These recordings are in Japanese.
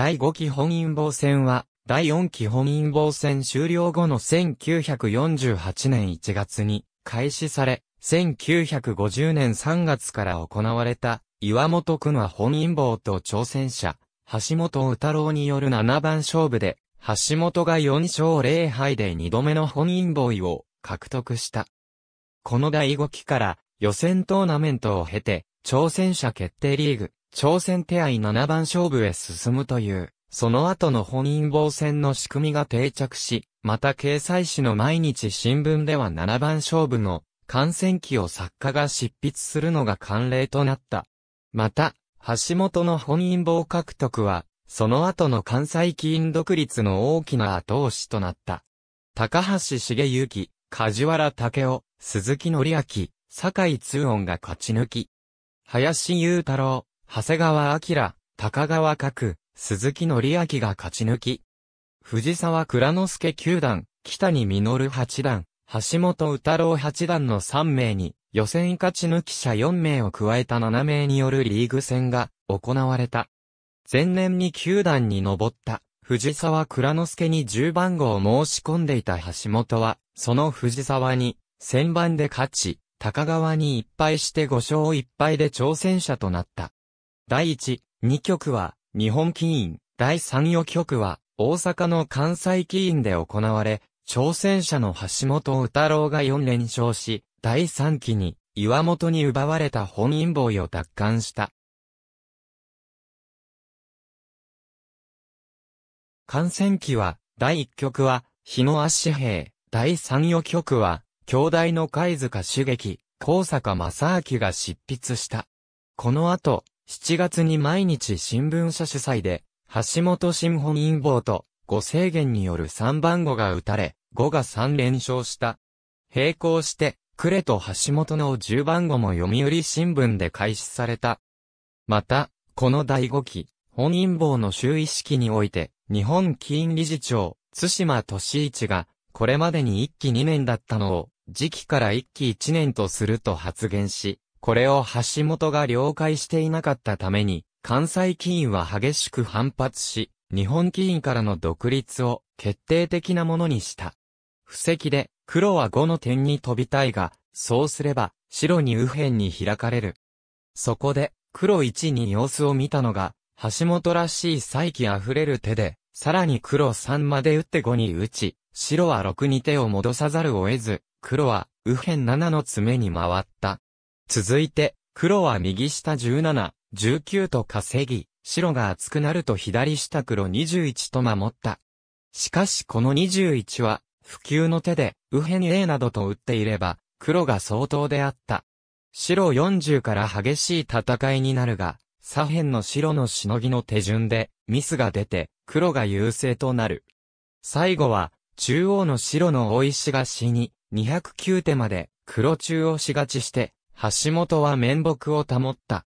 第5期本因坊戦は、第4期本因坊戦終了後の1948年1月に開始され、1950年3月から行われた、岩本んの本因坊と挑戦者、橋本宇太郎による7番勝負で、橋本が4勝0敗で2度目の本因坊位を獲得した。この第5期から予選トーナメントを経て、挑戦者決定リーグ、朝鮮手合7番勝負へ進むという、その後の本因坊戦の仕組みが定着し、また掲載誌の毎日新聞では7番勝負の観戦記を作家が執筆するのが慣例となった。また、橋本の本因坊獲得は、その後の関西起因独立の大きな後押しとなった。高橋茂之、梶原武雄、鈴木則明、酒井通音が勝ち抜き。林雄太郎、長谷川明、高川角、鈴木則明が勝ち抜き。藤沢倉之助九段、北に実八段、橋本宇太郎八段の3名に、予選勝ち抜き者4名を加えた7名によるリーグ戦が行われた。前年に九段に上った藤沢倉之助に10番号を申し込んでいた橋本は、その藤沢に、先番で勝ち、高川に1敗して5勝1敗で挑戦者となった。第1、2局は、日本棋院、第3、予局は、大阪の関西棋院で行われ、挑戦者の橋本宇太郎が4連勝し、第3期に、岩本に奪われた本因坊を奪還した。観戦期は、第1局は、日野足平、第3、予局は、兄弟の貝塚茂樹、高坂正明が執筆した。この後、7月に毎日新聞社主催で、橋本新本陰謀と、ご制限による3番号が打たれ、5が3連勝した。並行して、呉と橋本の10番号も読売新聞で開始された。また、この第5期、本陰謀の就位式において、日本金理事長、津島敏一が、これまでに1期2年だったのを、時期から1期1年とすると発言し、これを橋本が了解していなかったために、関西金院は激しく反発し、日本金院からの独立を決定的なものにした。布石で、黒は5の点に飛びたいが、そうすれば、白に右辺に開かれる。そこで、黒1に様子を見たのが、橋本らしい再起溢れる手で、さらに黒3まで打って5に打ち、白は6に手を戻さざるを得ず、黒は右辺7の爪に回った。続いて、黒は右下17、19と稼ぎ、白が厚くなると左下黒21と守った。しかしこの21は、普及の手で、右辺 A などと打っていれば、黒が相当であった。白40から激しい戦いになるが、左辺の白のしのぎの手順で、ミスが出て、黒が優勢となる。最後は、中央の白の大石が死に、209手まで、黒中央しがちして、橋本は面目を保った。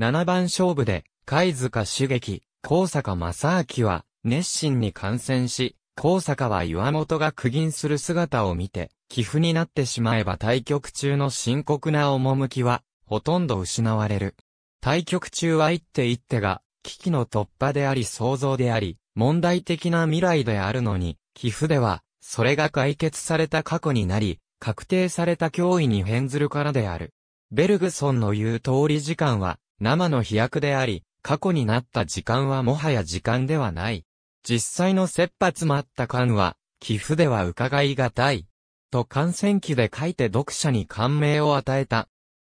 7番勝負で、貝塚茂樹、高坂正明は、熱心に観戦し、高坂は岩本が苦言する姿を見て、寄付になってしまえば対局中の深刻な趣は、ほとんど失われる。対局中は一手一手が、危機の突破であり創造であり、問題的な未来であるのに、寄付では、それが解決された過去になり、確定された脅威に変ずるからである。ベルグソンの言う通り時間は生の飛躍であり、過去になった時間はもはや時間ではない。実際の切羽詰まった感は、寄付では伺いがたい。と感染期で書いて読者に感銘を与えた。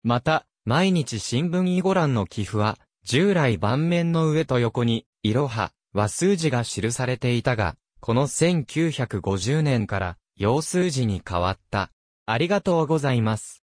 また、毎日新聞囲碁欄の寄付は、従来盤面の上と横に、いろは、和数字が記されていたが、この1950年から、洋数字に変わった。ありがとうございます。